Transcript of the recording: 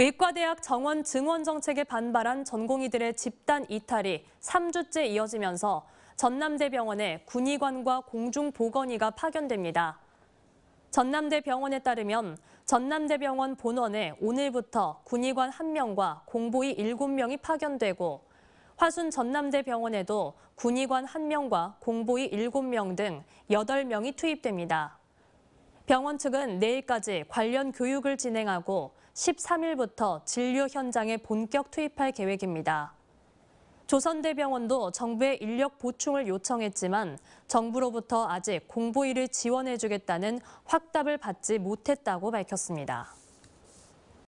의과대학 정원 증원 정책에 반발한 전공의들의 집단 이탈이 3주째 이어지면서 전남대병원에 군의관과 공중보건의가 파견됩니다. 전남대병원에 따르면 전남대병원 본원에 오늘부터 군의관 1명과 공보의 7명이 파견되고 화순 전남대병원에도 군의관 1명과 공보의 7명 등 8명이 투입됩니다. 병원 측은 내일까지 관련 교육을 진행하고 13일부터 진료 현장에 본격 투입할 계획입니다. 조선대병원도 정부의 인력 보충을 요청했지만 정부로부터 아직 공보일을 지원해주겠다는 확답을 받지 못했다고 밝혔습니다.